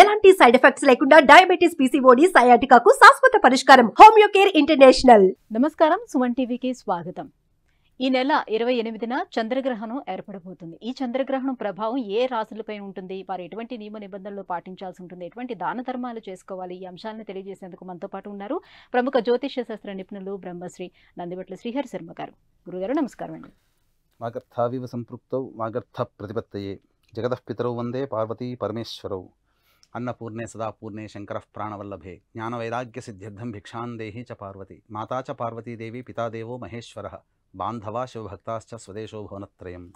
ఎలాంటి side effects లేకుండా diabetes PCOD సయాటికాకు శాశ్వత పరిష్కారం కేర్ ఇంటర్నేషనల్ నమస్కారం సుమన్ టీవీకి స్వాగతం ఈ నెల ఇరవై ఎనిమిదిన చంద్రగ్రహణం ఏర్పడబోతుంది ఈ చంద్రగ్రహణం ప్రభావం ఏ రాశులపై ఉంటుంది వారు ఎటువంటి నియమ నిబంధనలు పాటించాల్సి ఉంటుంది ఎటువంటి దాన ధర్మాలు చేసుకోవాలి ఈ అంశాలను తెలియజేసేందుకు మనతో పాటు ఉన్నారు ప్రముఖ జ్యోతిష్య శాస్త్ర నిపుణులు బ్రహ్మశ్రీ నందిబట్ల శ్రీహరి శర్మ గారు గురుగారు నమస్కారం అండి మాగర్థావివ సంపృక్తౌ మాగర్థ ప్రతిపత్తయే జగదఃపితరౌ వందే పార్వతీ పరమేశ్వరౌ अन्नपूर्णे सदापूर्णे शंकर प्राणवल्लभे ज्ञानवैराग्य सिद्ध्यर्थम भिक्षां देहि च पार्वती माता च पार्वती देवी पिता देव महेश्वर बांधवा शिवभक्ताश्च स्वदेशो भुवनत्रयम्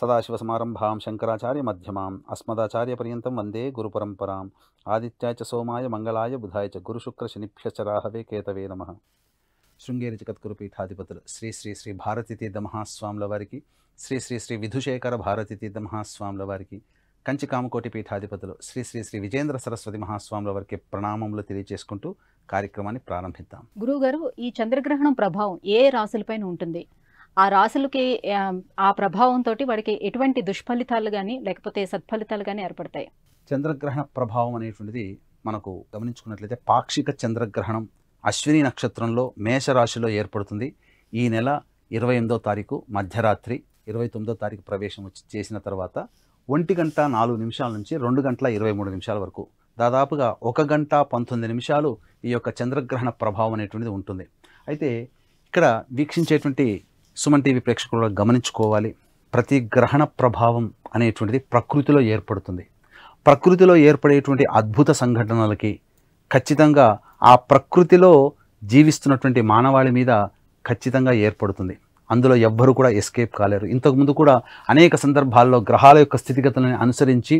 सदाशिवसमारम्भां शङ्कराचार्यमध्यमाम् अस्मदाचार्यपर्यन्तं वन्दे गुरुपरम्पराम् आदित्याय च सोमाय मंगलाय बुधाय च गुरुशुक्रशनिभ्यश्च राहवे केतवे नमः శృంగేరి జగద్గురుపీఠాధిపతులు శ్రీ శ్రీ శ్రీ భారతీతీర్థ మహాస్వాముల వారికి శ్రీ శ్రీ శ్రీ విధుశేఖర భారతీతీర్థ మహాస్వాముల వారికి కంచి కామకోటి పీఠాధిపతులు శ్రీ శ్రీ శ్రీ విజేంద్ర సరస్వతి మహాస్వాముల వారికి ప్రణామములు తెలియజేసుకుంటూ కార్యక్రమాన్ని ప్రారంభిద్దాం గురువుగారు ఈ చంద్రగ్రహణం ప్రభావం ఏ రాశులపైన ఉంటుంది ఆ రాశులకి ఆ ప్రభావంతో వాడికి ఎటువంటి దుష్ఫలితాలు కానీ లేకపోతే సత్ఫలితాలు కానీ ఏర్పడతాయి చంద్రగ్రహణ ప్రభావం అనేటువంటిది మనకు గమనించుకున్నట్లయితే పాక్షిక చంద్రగ్రహణం అశ్విని నక్షత్రంలో మేషరాశిలో ఏర్పడుతుంది ఈ నెల ఇరవై ఎనిమిదో తారీఖు మధ్యరాత్రి ఇరవై తొమ్మిదో తారీఖు ప్రవేశం చేసిన తర్వాత ఒంటి గంట నాలుగు నిమిషాల నుంచి రెండు గంటల ఇరవై మూడు నిమిషాల వరకు దాదాపుగా ఒక గంట పంతొమ్మిది నిమిషాలు ఈ యొక్క చంద్రగ్రహణ ప్రభావం అనేటువంటిది ఉంటుంది అయితే ఇక్కడ వీక్షించేటువంటి సుమన్ టీవీ ప్రేక్షకులు గమనించుకోవాలి ప్రతి గ్రహణ ప్రభావం అనేటువంటిది ప్రకృతిలో ఏర్పడుతుంది ప్రకృతిలో ఏర్పడేటువంటి అద్భుత సంఘటనలకి ఖచ్చితంగా ఆ ప్రకృతిలో జీవిస్తున్నటువంటి మానవాళి మీద ఖచ్చితంగా ఏర్పడుతుంది అందులో ఎవ్వరూ కూడా ఎస్కేప్ కాలేరు ఇంతకుముందు కూడా అనేక సందర్భాల్లో గ్రహాల యొక్క స్థితిగతులను అనుసరించి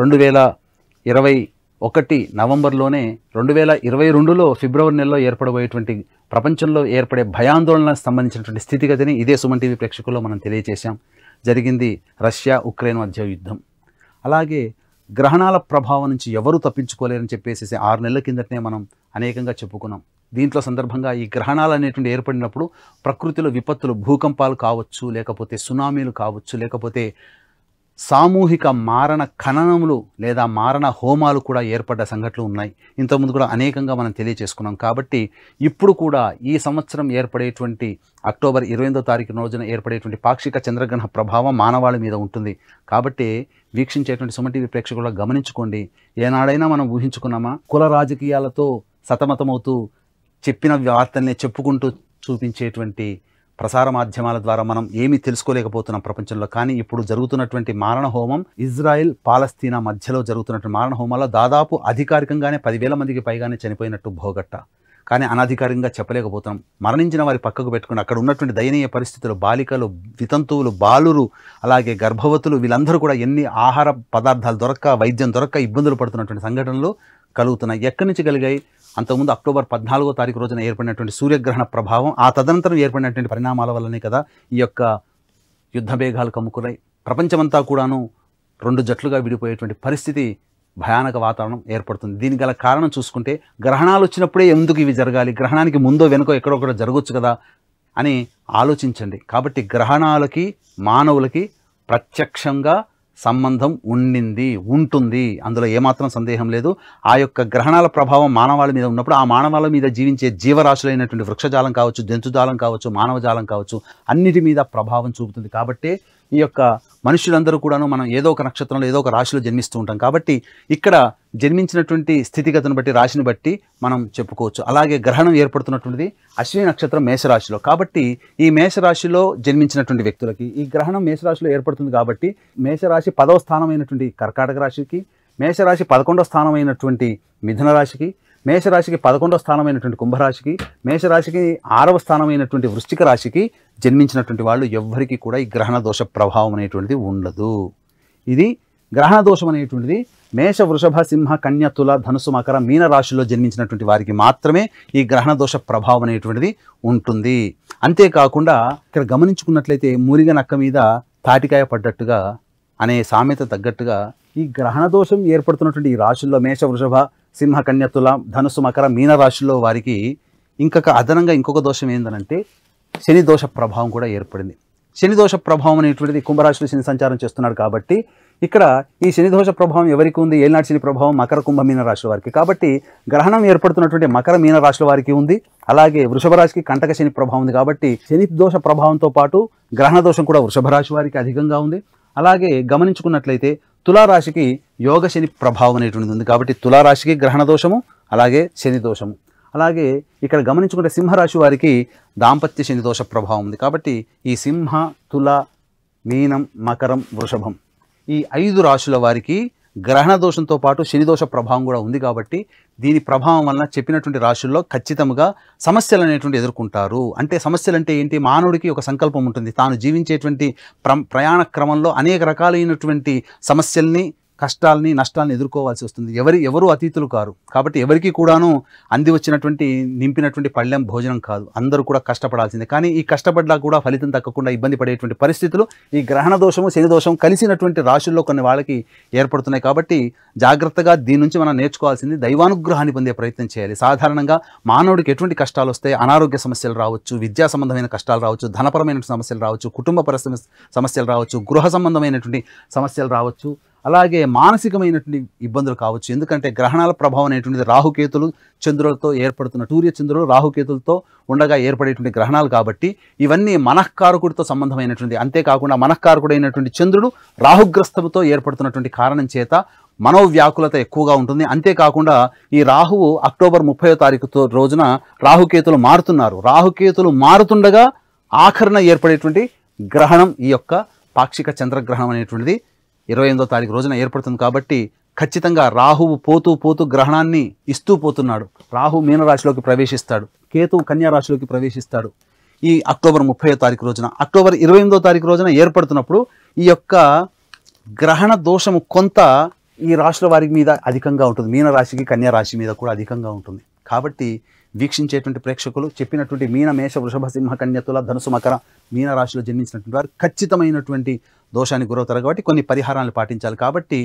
రెండు వేల ఇరవై ఒకటి నవంబర్లోనే రెండు వేల ఇరవై రెండులో ఫిబ్రవరి నెలలో ఏర్పడబోయేటువంటి ప్రపంచంలో ఏర్పడే భయాందోళనకు సంబంధించినటువంటి స్థితిగతిని ఇదే సుమన్ టీవీ ప్రేక్షకుల్లో మనం తెలియజేశాం జరిగింది రష్యా ఉక్రెయిన్ మధ్య యుద్ధం అలాగే గ్రహణాల ప్రభావం నుంచి ఎవరూ తప్పించుకోలేరని చెప్పేసి ఆరు నెలల కిందటనే మనం అనేకంగా చెప్పుకున్నాం దీంట్లో సందర్భంగా ఈ గ్రహణాలు అనేటువంటి ఏర్పడినప్పుడు ప్రకృతిలో విపత్తులు భూకంపాలు కావచ్చు లేకపోతే సునామీలు కావచ్చు లేకపోతే సామూహిక మారణ ఖననములు లేదా మారణ హోమాలు కూడా ఏర్పడ్డ సంఘటనలు ఉన్నాయి ఇంతకుముందు కూడా అనేకంగా మనం తెలియచేసుకున్నాం కాబట్టి ఇప్పుడు కూడా ఈ సంవత్సరం ఏర్పడేటువంటి అక్టోబర్ ఇరవై ఎనిమిదో తారీఖు రోజున ఏర్పడేటువంటి పాక్షిక చంద్రగ్రహణ ప్రభావం మానవాళి మీద ఉంటుంది కాబట్టి వీక్షించేటువంటి సుమ ప్రేక్షకులు గమనించుకోండి ఏనాడైనా మనం ఊహించుకున్నామా కుల రాజకీయాలతో సతమతమవుతూ చెప్పిన వార్తల్ని చెప్పుకుంటూ చూపించేటువంటి ప్రసార మాధ్యమాల ద్వారా మనం ఏమీ తెలుసుకోలేకపోతున్నాం ప్రపంచంలో కానీ ఇప్పుడు జరుగుతున్నటువంటి మారణ హోమం ఇజ్రాయెల్ పాలస్తీనా మధ్యలో జరుగుతున్నటువంటి మారణ హోమాల్లో దాదాపు అధికారికంగానే పదివేల మందికి పైగానే చనిపోయినట్టు భోగట్ట కానీ అనధికారికంగా చెప్పలేకపోతున్నాం మరణించిన వారి పక్కకు పెట్టుకుని అక్కడ ఉన్నటువంటి దయనీయ పరిస్థితులు బాలికలు వితంతువులు బాలురు అలాగే గర్భవతులు వీళ్ళందరూ కూడా ఎన్ని ఆహార పదార్థాలు దొరక్క వైద్యం దొరక్క ఇబ్బందులు పడుతున్నటువంటి సంఘటనలు కలుగుతున్నాయి ఎక్కడి నుంచి కలిగాయి అంతకుముందు అక్టోబర్ పద్నాలుగో తారీఖు రోజున ఏర్పడినటువంటి సూర్యగ్రహణ ప్రభావం ఆ తదనంతరం ఏర్పడినటువంటి పరిణామాల వల్లనే కదా ఈ యొక్క యుద్ధభేగాలు కమ్ముకున్నాయి ప్రపంచమంతా కూడాను రెండు జట్లుగా విడిపోయేటువంటి పరిస్థితి భయానక వాతావరణం ఏర్పడుతుంది దీని గల కారణం చూసుకుంటే గ్రహణాలు వచ్చినప్పుడే ఎందుకు ఇవి జరగాలి గ్రహణానికి ముందో వెనుకో ఎక్కడొక్కడ జరగచ్చు కదా అని ఆలోచించండి కాబట్టి గ్రహణాలకి మానవులకి ప్రత్యక్షంగా సంబంధం ఉండింది ఉంటుంది అందులో ఏమాత్రం సందేహం లేదు ఆ యొక్క గ్రహణాల ప్రభావం మానవాళి మీద ఉన్నప్పుడు ఆ మానవాళి మీద జీవించే జీవరాశులైనటువంటి వృక్షజాలం కావచ్చు జంతుజాలం కావచ్చు మానవజాలం కావచ్చు అన్నిటి మీద ప్రభావం చూపుతుంది కాబట్టి ఈ యొక్క మనుషులందరూ కూడాను మనం ఏదో ఒక నక్షత్రంలో ఏదో ఒక రాశిలో జన్మిస్తూ ఉంటాం కాబట్టి ఇక్కడ జన్మించినటువంటి స్థితిగతిని బట్టి రాశిని బట్టి మనం చెప్పుకోవచ్చు అలాగే గ్రహణం ఏర్పడుతున్నటువంటిది అశ్విని నక్షత్రం మేషరాశిలో కాబట్టి ఈ మేషరాశిలో జన్మించినటువంటి వ్యక్తులకి ఈ గ్రహణం మేషరాశిలో ఏర్పడుతుంది కాబట్టి మేషరాశి పదవ స్థానమైనటువంటి కర్కాటక రాశికి మేషరాశి పదకొండవ స్థానమైనటువంటి మిథున రాశికి మేషరాశికి పదకొండవ స్థానమైనటువంటి కుంభరాశికి మేషరాశికి ఆరవ స్థానమైనటువంటి వృశ్చిక రాశికి జన్మించినటువంటి వాళ్ళు ఎవ్వరికీ కూడా ఈ గ్రహణ దోష ప్రభావం అనేటువంటిది ఉండదు ఇది గ్రహణ దోషం అనేటువంటిది మేష వృషభ సింహ కన్యతుల ధనుసు మకర మీన రాశిలో జన్మించినటువంటి వారికి మాత్రమే ఈ గ్రహణ దోష ప్రభావం అనేటువంటిది ఉంటుంది అంతేకాకుండా ఇక్కడ గమనించుకున్నట్లయితే మురిగ నక్క మీద తాటికాయ పడ్డట్టుగా అనే సామెత తగ్గట్టుగా ఈ గ్రహణ దోషం ఏర్పడుతున్నటువంటి ఈ రాశుల్లో మేష వృషభ సింహ కన్యతుల ధనుసు మకర మీనరాశిలో వారికి ఇంకొక అదనంగా ఇంకొక దోషం ఏంటంటే శని దోష ప్రభావం కూడా ఏర్పడింది శని దోష ప్రభావం అనేటువంటిది కుంభరాశిలో శని సంచారం చేస్తున్నాడు కాబట్టి ఇక్కడ ఈ శని దోష ప్రభావం ఎవరికి ఉంది ఏనాటి శని ప్రభావం మకర కుంభ మీన రాశుల వారికి కాబట్టి గ్రహణం ఏర్పడుతున్నటువంటి మకర మీన రాశుల వారికి ఉంది అలాగే వృషభ రాశికి కంటక శని ప్రభావం ఉంది కాబట్టి శని దోష ప్రభావంతో పాటు గ్రహణ దోషం కూడా వృషభ రాశి వారికి అధికంగా ఉంది అలాగే గమనించుకున్నట్లయితే తులారాశికి యోగ శని ప్రభావం అనేటువంటిది ఉంది కాబట్టి తులారాశికి గ్రహణ దోషము అలాగే శని దోషము అలాగే ఇక్కడ గమనించుకుంటే సింహరాశి వారికి దాంపత్య శని దోష ప్రభావం ఉంది కాబట్టి ఈ సింహ తుల మీనం మకరం వృషభం ఈ ఐదు రాశుల వారికి గ్రహణ దోషంతో పాటు శనిదోష ప్రభావం కూడా ఉంది కాబట్టి దీని ప్రభావం వలన చెప్పినటువంటి రాశుల్లో ఖచ్చితంగా సమస్యలు అనేటువంటి ఎదుర్కొంటారు అంటే సమస్యలు అంటే ఏంటి మానవుడికి ఒక సంకల్పం ఉంటుంది తాను జీవించేటువంటి ప్రయాణ క్రమంలో అనేక రకాలైనటువంటి సమస్యల్ని కష్టాలని నష్టాలను ఎదుర్కోవాల్సి వస్తుంది ఎవరి ఎవరు అతీతులు కారు కాబట్టి ఎవరికి కూడాను అంది వచ్చినటువంటి నింపినటువంటి పళ్ళెం భోజనం కాదు అందరూ కూడా కష్టపడాల్సిందే కానీ ఈ కష్టపడ్డా కూడా ఫలితం తగ్గకుండా ఇబ్బంది పడేటువంటి పరిస్థితులు ఈ గ్రహణ దోషము శని దోషం కలిసినటువంటి రాశుల్లో కొన్ని వాళ్ళకి ఏర్పడుతున్నాయి కాబట్టి జాగ్రత్తగా దీని నుంచి మనం నేర్చుకోవాల్సింది దైవానుగ్రహాన్ని పొందే ప్రయత్నం చేయాలి సాధారణంగా మానవుడికి ఎటువంటి కష్టాలు వస్తాయి అనారోగ్య సమస్యలు రావచ్చు విద్యా సంబంధమైన కష్టాలు రావచ్చు ధనపరమైన సమస్యలు రావచ్చు కుటుంబ సమస్యలు రావచ్చు గృహ సంబంధమైనటువంటి సమస్యలు రావచ్చు అలాగే మానసికమైనటువంటి ఇబ్బందులు కావచ్చు ఎందుకంటే గ్రహణాల ప్రభావం అనేటువంటిది రాహుకేతులు చంద్రులతో ఏర్పడుతున్న సూర్య చంద్రులు రాహుకేతులతో ఉండగా ఏర్పడేటువంటి గ్రహణాలు కాబట్టి ఇవన్నీ మనఃకారకుడితో సంబంధమైనటువంటి అంతేకాకుండా మనఃకారకుడైనటువంటి చంద్రుడు రాహుగ్రస్తముతో ఏర్పడుతున్నటువంటి కారణం చేత మనోవ్యాకులత ఎక్కువగా ఉంటుంది అంతేకాకుండా ఈ రాహువు అక్టోబర్ ముప్పయో తారీఖుతో రోజున రాహుకేతులు మారుతున్నారు రాహుకేతులు మారుతుండగా ఆఖరణ ఏర్పడేటువంటి గ్రహణం ఈ యొక్క పాక్షిక చంద్రగ్రహణం అనేటువంటిది ఇరవై ఎనిమిదో తారీఖు రోజున ఏర్పడుతుంది కాబట్టి ఖచ్చితంగా రాహువు పోతూ పోతూ గ్రహణాన్ని ఇస్తూ పోతున్నాడు రాహు మీనరాశిలోకి ప్రవేశిస్తాడు కేతు కన్యారాశిలోకి ప్రవేశిస్తాడు ఈ అక్టోబర్ ముప్పై తారీఖు రోజున అక్టోబర్ ఇరవై ఎనిమిదో తారీఖు రోజున ఏర్పడుతున్నప్పుడు ఈ యొక్క గ్రహణ దోషము కొంత ఈ రాశుల వారి మీద అధికంగా ఉంటుంది మీనరాశికి కన్యారాశి మీద కూడా అధికంగా ఉంటుంది కాబట్టి వీక్షించేటువంటి ప్రేక్షకులు చెప్పినటువంటి మీన మేష వృషభ సింహ కన్యతుల ధనుసు మకర మీనరాశిలో జన్మించినటువంటి వారు ఖచ్చితమైనటువంటి దోషానికి గురవుతారు కాబట్టి కొన్ని పరిహారాలు పాటించాలి కాబట్టి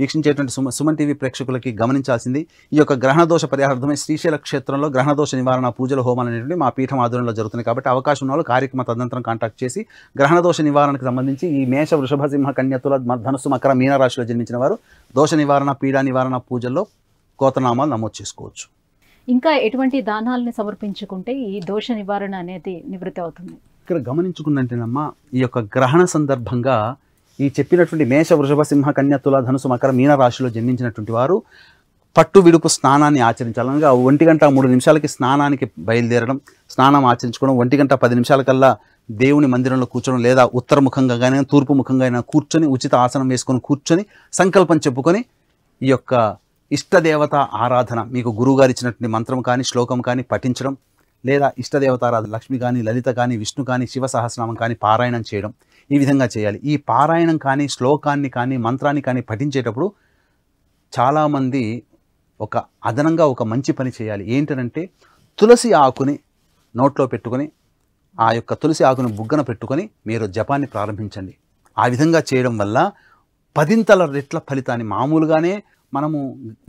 వీక్షించేటువంటి సుమ సుమన్ టీవీ ప్రేక్షకులకి గమనించాల్సింది ఈ యొక్క గ్రహణ దోష పరిహారార్థమై శ్రీశైల క్షేత్రంలో గ్రహణ దోష నివారణ పూజల హోమాలు అనేటువంటి మా పీఠం ఆధ్వర్యంలో జరుగుతుంది కాబట్టి అవకాశం ఉన్న వాళ్ళు కార్యక్రమ తదనంతరం కాంటాక్ట్ చేసి గ్రహణ దోష నివారణకు సంబంధించి ఈ మేష వృషభ సింహ కన్యతుల ధనుసు మకర మీనరాశిలో జన్మించిన వారు దోష నివారణ పీడా నివారణ పూజల్లో కోతనామాలు నమోదు చేసుకోవచ్చు ఇంకా ఎటువంటి దానాలని సమర్పించుకుంటే ఈ దోష నివారణ అనేది నివృత్తి అవుతుంది ఇక్కడ గమనించుకున్నట్టేనమ్మా ఈ యొక్క గ్రహణ సందర్భంగా ఈ చెప్పినటువంటి మేష వృషభ సింహ కన్య తుల ధనుసు మకర మీన రాశిలో జన్మించినటువంటి వారు పట్టు విడుపు స్నానాన్ని ఆచరించాలనగా ఒంటి గంట మూడు నిమిషాలకి స్నానానికి బయలుదేరడం స్నానం ఆచరించుకోవడం ఒంటి గంట పది నిమిషాలకల్లా దేవుని మందిరంలో కూర్చోడం లేదా ఉత్తరముఖంగా కానీ తూర్పు ముఖంగా అయినా కూర్చొని ఉచిత ఆసనం వేసుకొని కూర్చొని సంకల్పం చెప్పుకొని ఈ యొక్క ఇష్టదేవత ఆరాధన మీకు గురువుగారు ఇచ్చినటువంటి మంత్రం కానీ శ్లోకం కానీ పఠించడం లేదా ఇష్టదేవతారాధన లక్ష్మి కానీ లలిత కానీ విష్ణు కానీ శివ సహస్రనామం కానీ పారాయణం చేయడం ఈ విధంగా చేయాలి ఈ పారాయణం కానీ శ్లోకాన్ని కానీ మంత్రాన్ని కానీ పఠించేటప్పుడు చాలామంది ఒక అదనంగా ఒక మంచి పని చేయాలి ఏంటంటే తులసి ఆకుని నోట్లో పెట్టుకొని ఆ యొక్క తులసి ఆకుని బుగ్గన పెట్టుకొని మీరు జపాన్ని ప్రారంభించండి ఆ విధంగా చేయడం వల్ల పదింతల రెట్ల ఫలితాన్ని మామూలుగానే మనము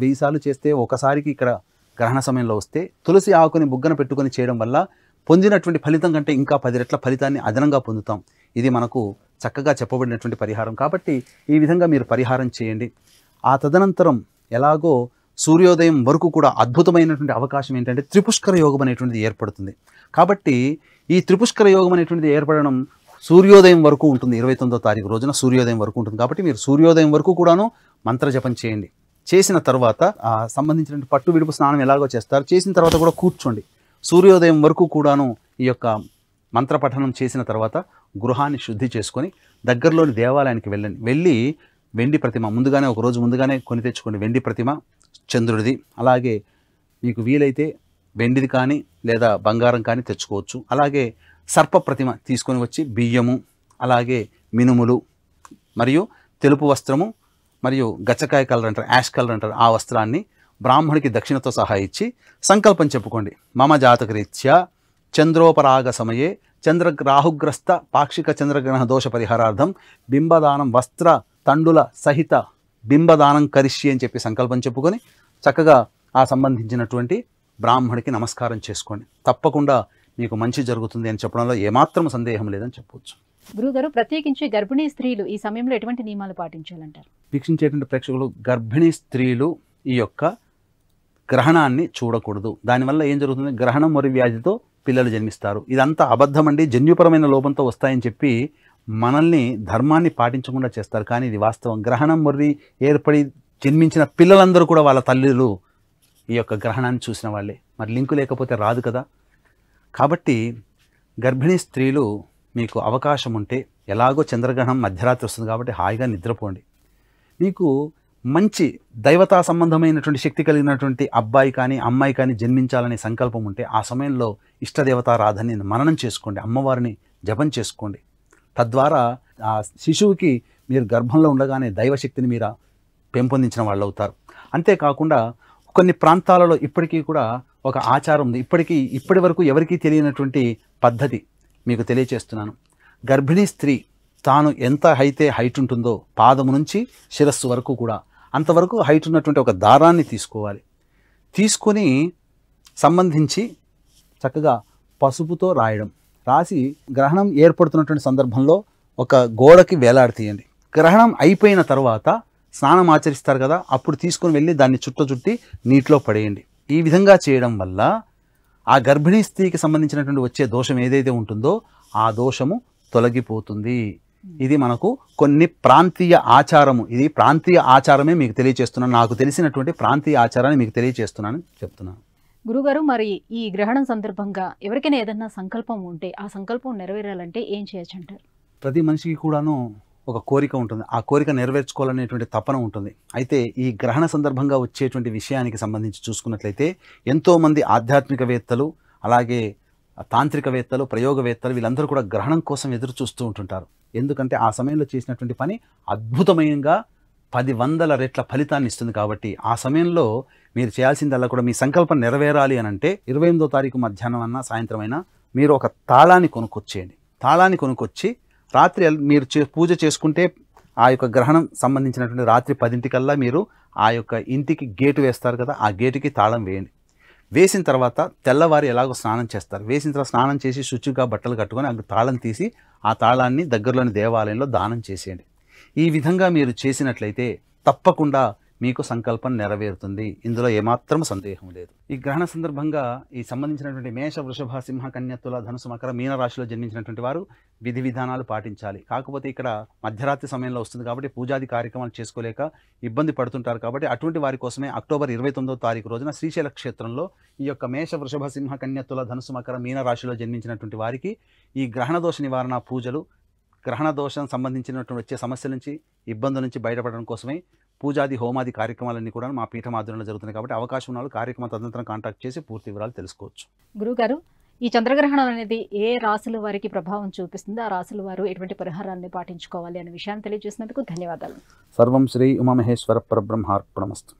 వెయ్యిసార్లు చేస్తే ఒకసారికి ఇక్కడ గ్రహణ సమయంలో వస్తే తులసి ఆకుని బుగ్గన పెట్టుకొని చేయడం వల్ల పొందినటువంటి ఫలితం కంటే ఇంకా పది రెట్ల ఫలితాన్ని అదనంగా పొందుతాం ఇది మనకు చక్కగా చెప్పబడినటువంటి పరిహారం కాబట్టి ఈ విధంగా మీరు పరిహారం చేయండి ఆ తదనంతరం ఎలాగో సూర్యోదయం వరకు కూడా అద్భుతమైనటువంటి అవకాశం ఏంటంటే త్రిపుష్కర యోగం అనేటువంటిది ఏర్పడుతుంది కాబట్టి ఈ త్రిపుష్కర యోగం అనేటువంటిది ఏర్పడడం సూర్యోదయం వరకు ఉంటుంది ఇరవై తొమ్మిదో తారీఖు రోజున సూర్యోదయం వరకు ఉంటుంది కాబట్టి మీరు సూర్యోదయం వరకు కూడాను మంత్రజపం చేయండి చేసిన తర్వాత సంబంధించిన పట్టు విడుపు స్నానం ఎలాగో చేస్తారు చేసిన తర్వాత కూడా కూర్చోండి సూర్యోదయం వరకు కూడాను ఈ యొక్క మంత్రపఠనం చేసిన తర్వాత గృహాన్ని శుద్ధి చేసుకొని దగ్గరలోని దేవాలయానికి వెళ్ళండి వెళ్ళి వెండి ప్రతిమ ముందుగానే ఒక రోజు ముందుగానే కొని తెచ్చుకోండి వెండి ప్రతిమ చంద్రుడిది అలాగే మీకు వీలైతే వెండిది కానీ లేదా బంగారం కానీ తెచ్చుకోవచ్చు అలాగే సర్ప ప్రతిమ తీసుకొని వచ్చి బియ్యము అలాగే మినుములు మరియు తెలుపు వస్త్రము మరియు గచ్చకాయ కలర్ అంటారు యాష్ కలర్ అంటారు ఆ వస్త్రాన్ని బ్రాహ్మణికి దక్షిణతో సహా ఇచ్చి సంకల్పం చెప్పుకోండి మమ జాతకరీత్యా చంద్రోపరాగ సమయే చంద్ర రాహుగ్రస్త పాక్షిక చంద్రగ్రహణ దోష పరిహారార్థం బింబదానం వస్త్ర తండుల సహిత బింబదానం కరిష్యి అని చెప్పి సంకల్పం చెప్పుకొని చక్కగా ఆ సంబంధించినటువంటి బ్రాహ్మణికి నమస్కారం చేసుకోండి తప్పకుండా మీకు మంచి జరుగుతుంది అని చెప్పడంలో ఏమాత్రం సందేహం లేదని చెప్పవచ్చు గురుగారు ప్రత్యేకించి గర్భిణీ స్త్రీలు ఈ సమయంలో ఎటువంటి నియమాలు పాటించాలంటారు వీక్షించేటువంటి ప్రేక్షకులు గర్భిణీ స్త్రీలు ఈ యొక్క గ్రహణాన్ని చూడకూడదు దానివల్ల ఏం జరుగుతుంది గ్రహణం మరి వ్యాధితో పిల్లలు జన్మిస్తారు ఇదంతా అబద్ధమండి జన్యుపరమైన లోపంతో వస్తాయని చెప్పి మనల్ని ధర్మాన్ని పాటించకుండా చేస్తారు కానీ ఇది వాస్తవం గ్రహణం మొర్రి ఏర్పడి జన్మించిన పిల్లలందరూ కూడా వాళ్ళ తల్లులు ఈ యొక్క గ్రహణాన్ని చూసిన వాళ్ళే మరి లింకు లేకపోతే రాదు కదా కాబట్టి గర్భిణీ స్త్రీలు మీకు అవకాశం ఉంటే ఎలాగో చంద్రగ్రహణం మధ్యరాత్రి వస్తుంది కాబట్టి హాయిగా నిద్రపోండి మీకు మంచి దైవతా సంబంధమైనటువంటి శక్తి కలిగినటువంటి అబ్బాయి కానీ అమ్మాయి కానీ జన్మించాలనే సంకల్పం ఉంటే ఆ సమయంలో రాధని మననం చేసుకోండి అమ్మవారిని జపం చేసుకోండి తద్వారా ఆ శిశువుకి మీరు గర్భంలో ఉండగానే దైవశక్తిని మీరు పెంపొందించిన వాళ్ళు అవుతారు అంతేకాకుండా కొన్ని ప్రాంతాలలో ఇప్పటికీ కూడా ఒక ఆచారం ఉంది ఇప్పటికీ ఇప్పటి వరకు ఎవరికీ తెలియనటువంటి పద్ధతి మీకు తెలియచేస్తున్నాను గర్భిణీ స్త్రీ తాను ఎంత అయితే హైట్ ఉంటుందో పాదము నుంచి శిరస్సు వరకు కూడా అంతవరకు హైట్ ఉన్నటువంటి ఒక దారాన్ని తీసుకోవాలి తీసుకొని సంబంధించి చక్కగా పసుపుతో రాయడం రాసి గ్రహణం ఏర్పడుతున్నటువంటి సందర్భంలో ఒక గోడకి వేలాడతీయండి గ్రహణం అయిపోయిన తర్వాత స్నానం ఆచరిస్తారు కదా అప్పుడు తీసుకొని వెళ్ళి దాన్ని చుట్టి నీటిలో పడేయండి ఈ విధంగా చేయడం వల్ల ఆ గర్భిణీ స్త్రీకి సంబంధించినటువంటి వచ్చే దోషం ఏదైతే ఉంటుందో ఆ దోషము తొలగిపోతుంది ఇది మనకు కొన్ని ప్రాంతీయ ఆచారము ఇది ప్రాంతీయ ఆచారమే మీకు తెలియజేస్తున్నాను నాకు తెలిసినటువంటి ప్రాంతీయ ఆచారాన్ని మీకు తెలియచేస్తున్నాను చెప్తున్నాను గురుగారు మరి ఈ గ్రహణం సందర్భంగా ఎవరికైనా ఏదన్నా సంకల్పం ఉంటే ఆ సంకల్పం నెరవేరాలంటే ఏం చేయొచ్చు అంటారు ప్రతి మనిషికి కూడాను ఒక కోరిక ఉంటుంది ఆ కోరిక నెరవేర్చుకోవాలనేటువంటి తపన ఉంటుంది అయితే ఈ గ్రహణ సందర్భంగా వచ్చేటువంటి విషయానికి సంబంధించి చూసుకున్నట్లయితే ఎంతోమంది ఆధ్యాత్మికవేత్తలు అలాగే తాంత్రికవేత్తలు ప్రయోగవేత్తలు వీళ్ళందరూ కూడా గ్రహణం కోసం ఎదురు చూస్తూ ఉంటుంటారు ఎందుకంటే ఆ సమయంలో చేసినటువంటి పని అద్భుతమయంగా పది వందల రెట్ల ఫలితాన్ని ఇస్తుంది కాబట్టి ఆ సమయంలో మీరు చేయాల్సిందల్లా కూడా మీ సంకల్పం నెరవేరాలి అని అంటే ఇరవై ఎనిమిదో తారీఖు మధ్యాహ్నం అన్న సాయంత్రం అయినా మీరు ఒక తాళాన్ని కొనుక్కొచ్చేయండి తాళాన్ని కొనుక్కొచ్చి రాత్రి మీరు పూజ చేసుకుంటే ఆ యొక్క గ్రహణం సంబంధించినటువంటి రాత్రి పదింటికల్లా మీరు ఆ యొక్క ఇంటికి గేటు వేస్తారు కదా ఆ గేటుకి తాళం వేయండి వేసిన తర్వాత తెల్లవారు ఎలాగో స్నానం చేస్తారు వేసిన తర్వాత స్నానం చేసి శుచిగా బట్టలు కట్టుకొని ఆ తాళం తీసి ఆ తాళాన్ని దగ్గరలోని దేవాలయంలో దానం చేసేయండి ఈ విధంగా మీరు చేసినట్లయితే తప్పకుండా మీకు సంకల్పం నెరవేరుతుంది ఇందులో ఏమాత్రం సందేహం లేదు ఈ గ్రహణ సందర్భంగా ఈ సంబంధించినటువంటి మేష వృషభ సింహ కన్యత్తుల ధనుసు మకర మీన రాశిలో జన్మించినటువంటి వారు విధి విధానాలు పాటించాలి కాకపోతే ఇక్కడ మధ్యరాత్రి సమయంలో వస్తుంది కాబట్టి పూజాది కార్యక్రమాలు చేసుకోలేక ఇబ్బంది పడుతుంటారు కాబట్టి అటువంటి వారి కోసమే అక్టోబర్ ఇరవై తొమ్మిదో తారీఖు రోజున శ్రీశైల క్షేత్రంలో ఈ యొక్క మేష వృషభ సింహ కన్యత్తుల ధనుసు మకర మీన రాశిలో జన్మించినటువంటి వారికి ఈ గ్రహణ దోష నివారణ పూజలు గ్రహణ దోషం సంబంధించినటువంటి వచ్చే సమస్యల నుంచి ఇబ్బందుల నుంచి బయటపడడం కోసమే పూజాది హోమాది కార్యక్రమాలన్నీ కూడా మా పీఠం ఆధ్వర్యంలో జరుగుతున్నాయి కాబట్టి అవకాశం ఉన్న కార్యక్రమం తదనంతరం కాంటాక్ట్ చేసి పూర్తి వివరాలు తెలుసుకోవచ్చు గురుగారు ఈ చంద్రగ్రహణం అనేది ఏ రాశుల వారికి ప్రభావం చూపిస్తుంది ఆ రాసుల వారు ఎటువంటి పరిహారాన్ని పాటించుకోవాలి అనే విషయాన్ని తెలియజేసినందుకు ధన్యవాదాలు సర్వం శ్రీ ఉమామహేశ్వర పరబ్రహ్మార్పణమస్తు